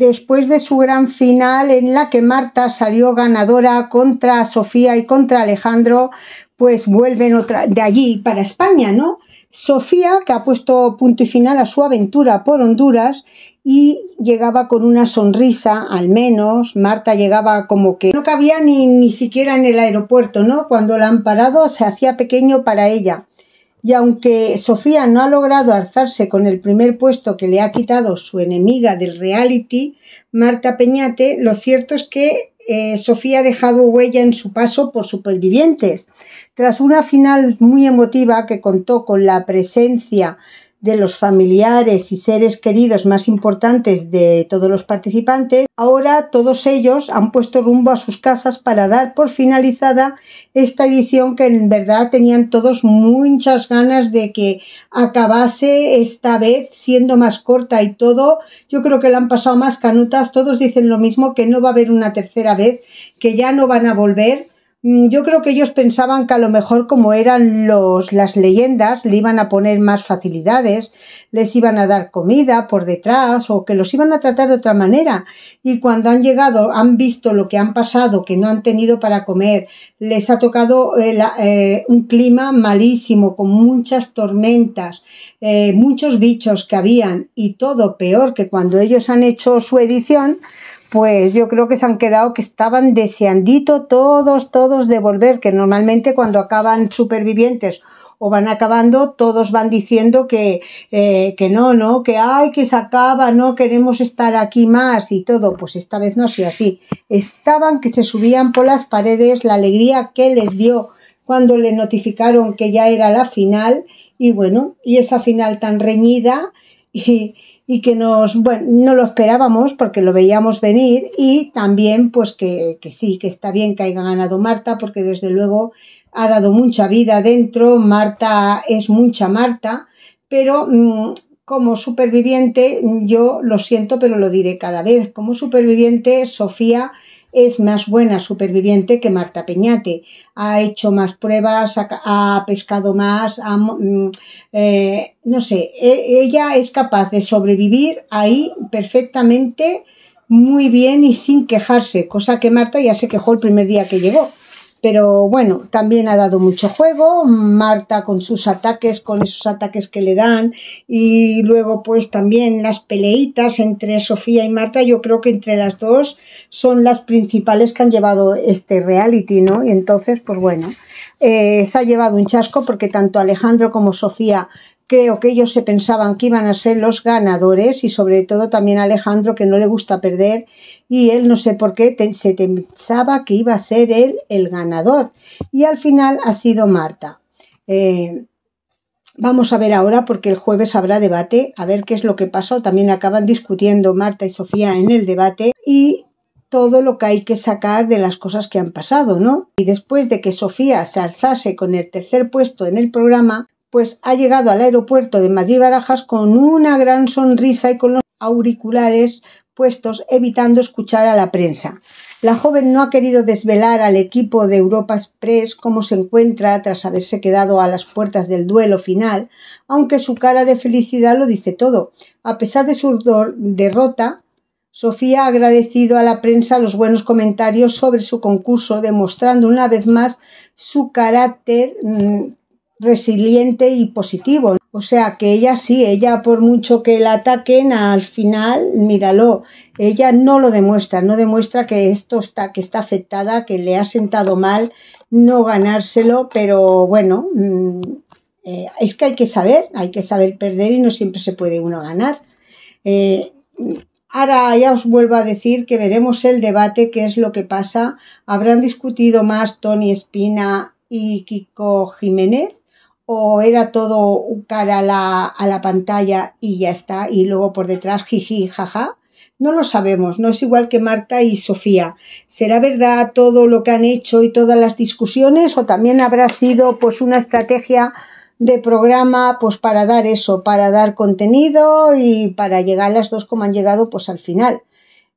después de su gran final en la que Marta salió ganadora contra Sofía y contra Alejandro, pues vuelven de allí para España, ¿no? Sofía, que ha puesto punto y final a su aventura por Honduras y llegaba con una sonrisa, al menos, Marta llegaba como que no cabía ni, ni siquiera en el aeropuerto, ¿no? Cuando la han parado se hacía pequeño para ella. Y aunque Sofía no ha logrado alzarse con el primer puesto que le ha quitado su enemiga del reality, Marta Peñate, lo cierto es que eh, Sofía ha dejado huella en su paso por supervivientes. Tras una final muy emotiva que contó con la presencia de los familiares y seres queridos más importantes de todos los participantes, ahora todos ellos han puesto rumbo a sus casas para dar por finalizada esta edición que en verdad tenían todos muchas ganas de que acabase esta vez siendo más corta y todo. Yo creo que la han pasado más canutas, todos dicen lo mismo, que no va a haber una tercera vez, que ya no van a volver Mm, yo creo que ellos pensaban que a lo mejor como eran los, las leyendas, le iban a poner más facilidades, les iban a dar comida por detrás o que los iban a tratar de otra manera. Y cuando han llegado, han visto lo que han pasado, que no han tenido para comer, les ha tocado eh, eh, un clima malísimo, con muchas tormentas, eh, muchos bichos que habían y todo peor que cuando ellos han hecho su edición, pues yo creo que se han quedado que estaban deseandito todos, todos de volver, que normalmente cuando acaban supervivientes o van acabando, todos van diciendo que, eh, que no, no, que ay que se acaba, no queremos estar aquí más y todo. Pues esta vez no ha sido así. Estaban que se subían por las paredes, la alegría que les dio cuando le notificaron que ya era la final y bueno, y esa final tan reñida y, y que nos, bueno, no lo esperábamos porque lo veíamos venir y también pues que, sí, que está bien que haya ganado Marta porque desde luego ha dado mucha vida dentro, Marta es mucha Marta, pero mm, como superviviente, yo lo siento, pero lo diré cada vez, como superviviente, Sofía es más buena superviviente que Marta Peñate. Ha hecho más pruebas, ha, pescado más, mm, eh, no sé, e, ella es capaz de sobrevivir ahí perfectamente, muy bien y sin quejarse, cosa que Marta ya se quejó el primer día que llegó. Pero bueno, también ha dado mucho juego. Marta con sus ataques, con esos ataques que le dan. Y luego pues también las peleitas entre Sofía y Marta. Yo creo que entre las dos son las principales que han llevado este reality, ¿no? Y entonces pues bueno, eh, se ha llevado un chasco porque tanto Alejandro como Sofía Creo que ellos se pensaban que iban a ser los ganadores y sobre todo también Alejandro que no le gusta perder y él no sé por qué se pensaba que iba a ser él el ganador y al final ha sido Marta. Eh, vamos a ver ahora porque el jueves habrá debate, a ver qué es lo que pasó. También acaban discutiendo Marta y Sofía en el debate y todo lo que hay que sacar de las cosas que han pasado, ¿no? Y después de que Sofía se alzase con el tercer puesto en el programa, pues ha llegado al aeropuerto de Madrid Barajas con una gran sonrisa y con los auriculares puestos evitando escuchar a la prensa. La joven no ha querido desvelar al equipo de Europa Express cómo se encuentra tras haberse quedado a las puertas del duelo final, aunque su cara de felicidad lo dice todo. A pesar de su derrota, Sofía ha agradecido a la prensa los buenos comentarios sobre su concurso, demostrando una vez más su carácter mm, resiliente y positivo. O sea que ella sí, ella por mucho que la ataquen, al final, míralo, ella no lo demuestra, no demuestra que esto está, que está afectada, que le ha sentado mal no ganárselo, pero bueno, mm, eh, es que hay que saber, hay que saber perder y no siempre se puede uno ganar. Eh, ahora ya os vuelvo a decir que veremos el debate, qué es lo que pasa. ¿Habrán discutido más Tony Espina y Kiko Jiménez? o era todo cara a la, pantalla y ya está, y luego por detrás jiji, jaja. No lo sabemos, no es igual que Marta y Sofía. ¿Será verdad todo lo que han hecho y todas las discusiones o también habrá sido pues una estrategia de programa pues para dar eso, para dar contenido y para llegar las dos como han llegado pues al final?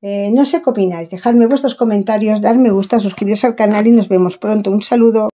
Eh, no sé qué opináis, dejadme vuestros comentarios, darme gusta, suscribiros al canal y nos vemos pronto. Un saludo.